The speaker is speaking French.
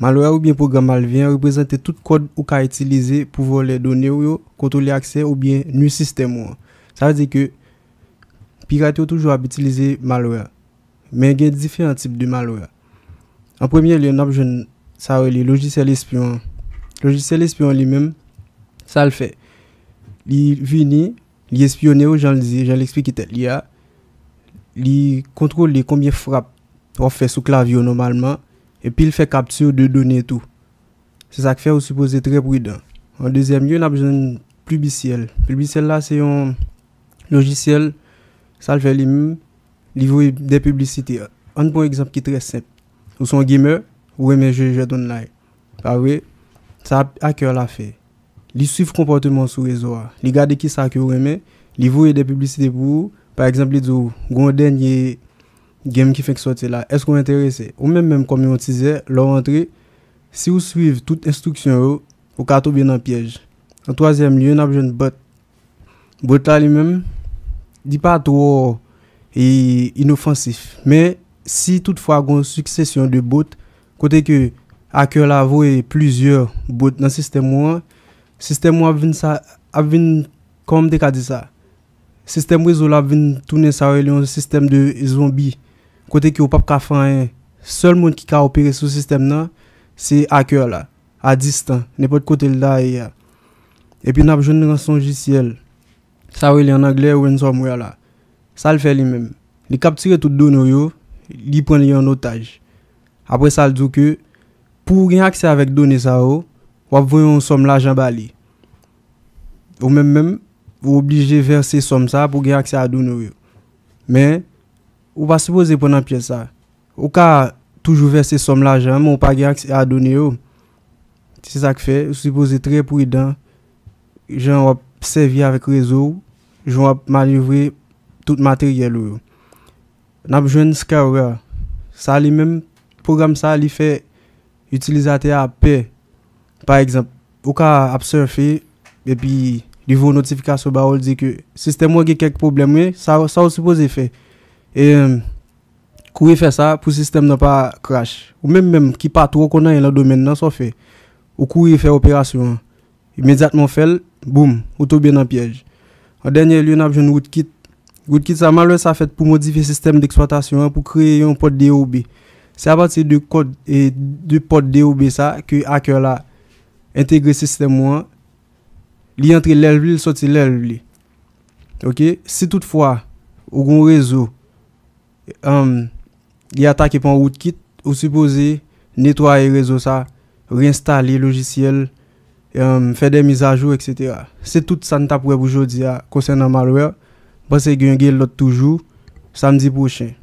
Malware ou bien programme malveillant représente tout code ou qu'a utilisé pour voler données ou contrôler accès ou bien nu système Ça veut dire que pirate toujours à utiliser malware. Mais il y a différents types de malware. En premier lieu, on a besoin ça les logiciels espions. Logiciel espion lui-même, ça le fait. Il vient, il espionne aux gens, j'en l'explique il y a il contrôle combien de frappes on fait sous clavier normalement et puis il fait capture de données et tout. C'est ça qui fait, vous supposez, très prudent. En deuxième lieu, on a besoin de Publiciel. Publiciel, là, c'est un logiciel, ça le fait lui-même, des publicités. Un bon exemple qui est très simple. Vous sont un gamer, vous je un jeu d'online. oui, ça a cœur l'a fait. Il suit le comportement sur le réseau. Il hein. regarde qui ça que vous il vous des publicités pour Par exemple, il dit, vous oh, dernier game qui fait que sortir là, est-ce qu'on est intéressé Ou même, même comme on disait, leur entrée, si vous suivez toutes instructions, vous pouvez tomber dans piège. En troisième lieu, on a besoin de bot. Bot lui-même, dit pas trop et inoffensif. Mais si toutefois, on une succession de bots, côté que à cœur la plusieurs bots dans le système, le système a ça, comme des dit ça. Système réseau la vient tourner ça, un système de zombies côté qui au pas ka fanyen seul monde qui ka opéré sous système là c'est hacker à distance n'importe côté là et euh, puis n'a besoin de son logiciel ça il en anglais ransomware somme là ça le fait lui-même il capture toutes données yo il prend les en otage après ça il dit que pour gagner accès avec données ça ou va une somme l'argent balé ou même même vous obligez verser somme ça pour gagner accès à données mais ou pas supposé prendre pièce ça. Ou ka toujours verser somme l'argent, mais ou pas accès à donner C'est ça que fait, ou supposé très prudent. J'en va servir avec réseau, j'en va manœuvrer tout matériel ou. N'a besoin scare Ça lui même programme ça lui fait utilisateur à paix. Par exemple, ou ka a surfer et puis niveau notification ba ou dit que système ou a quelques problèmes, ça ça supposé faire. Et courir euh, e faire ça pour le système ne pas crash. Ou même même qui pas trop dans e le domaine ça fait. Ou courir e faire opération. Immédiatement fait, boum, ou bien dans piège. En dernier lieu, n'a a route kit. Route kit ça malheur ça fait pour modifier le système d'exploitation pour créer un port DOB. C'est à partir de code et du port DOB ça que hacker là intégrer le système li entre l'aile, sorti l'air OK? Si toutefois, au un réseau Um, il y atake pour un kit, ou suppose netwaye réseau sa, réinstaller logiciel, um, des mises à jour, etc. C'est tout ce que tap wè vous dire concernant malware, Pensez gen gen lot toujou, samedi